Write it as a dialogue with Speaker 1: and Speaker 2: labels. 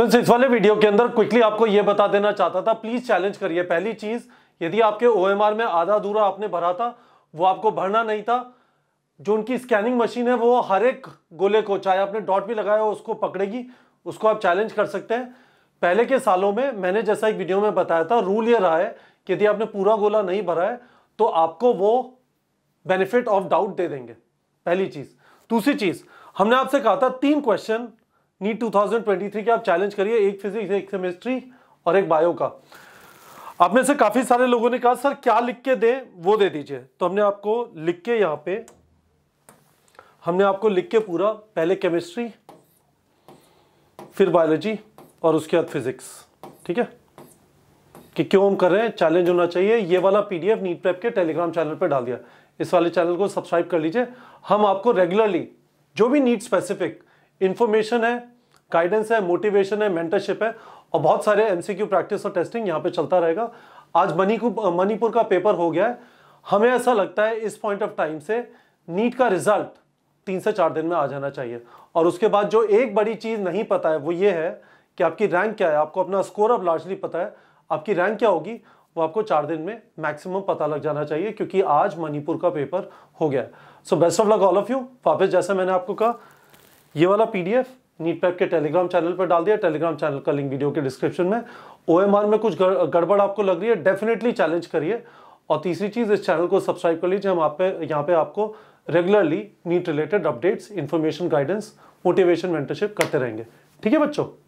Speaker 1: सो so, इस वाले video के अंदर क्विकली आपको यह बता देना चाहता था प्लीज चैलेंज करिए पहली चीज यदि आपके ओ में आधा अधूरा आपने भरा था वो आपको भरना नहीं था जो उनकी स्कैनिंग मशीन है वो हर एक गोले को चाहे आपने डॉट भी लगाया हो उसको पकड़ेगी उसको आप चैलेंज कर सकते हैं पहले के सालों में मैंने जैसा एक वीडियो में बताया था रूल ये रहा है कि यदि आपने पूरा गोला नहीं भरा है तो आपको वो बेनिफिट ऑफ डाउट दे देंगे पहली चीज दूसरी चीज हमने आपसे कहा था तीन क्वेश्चन नीट 2023 के आप चैलेंज करिए एक फिजिक्स एक केमिस्ट्री और एक बायो का आप में से काफी सारे लोगों ने कहा सर क्या लिख के दें वो दे दीजिए तो हमने आपको लिख के यहाँ पे हमने आपको लिख के पूरा पहले केमिस्ट्री फिर बायोलॉजी और उसके बाद फिजिक्स ठीक है कि क्यों हम कर रहे हैं चैलेंज होना चाहिए ये वाला पीडीएफ नीट प्रेप के टेलीग्राम चैनल पर डाल दिया इस वाले चैनल को सब्सक्राइब कर लीजिए हम आपको रेगुलरली जो भी नीट स्पेसिफिक इन्फॉर्मेशन है गाइडेंस है मोटिवेशन है मेंटरशिप है और बहुत सारे एमसीक्यू प्रैक्टिस और टेस्टिंग यहाँ पे चलता रहेगा आज मणिपुर मणिपुर का पेपर हो गया है हमें ऐसा लगता है इस पॉइंट ऑफ टाइम से नीट का रिजल्ट तीन से चार दिन में आ जाना चाहिए और उसके बाद जो एक बड़ी चीज़ नहीं पता है वो ये है कि आपकी रैंक क्या है आपको अपना स्कोर अब लार्जली पता है आपकी रैंक क्या होगी वो आपको चार दिन में मैक्सिमम पता लग जाना चाहिए क्योंकि आज मणिपुर का पेपर हो गया so best of luck all of you वापस जैसा मैंने आपको कहा ये वाला पीडीएफ नीट पैक के टेलीग्राम चैनल पर डाल दिया टेलीग्राम चैनल का लिंक वीडियो के डिस्क्रिप्शन में ओएमआर में कुछ गड़बड़ आपको लग रही है डेफिनेटली चैलेंज करिए और तीसरी चीज़ इस चैनल को सब्सक्राइब कर लीजिए हम आप पे यहाँ पे आपको regularly NEET related updates information guidance motivation mentorship करते रहेंगे ठीक है बच्चों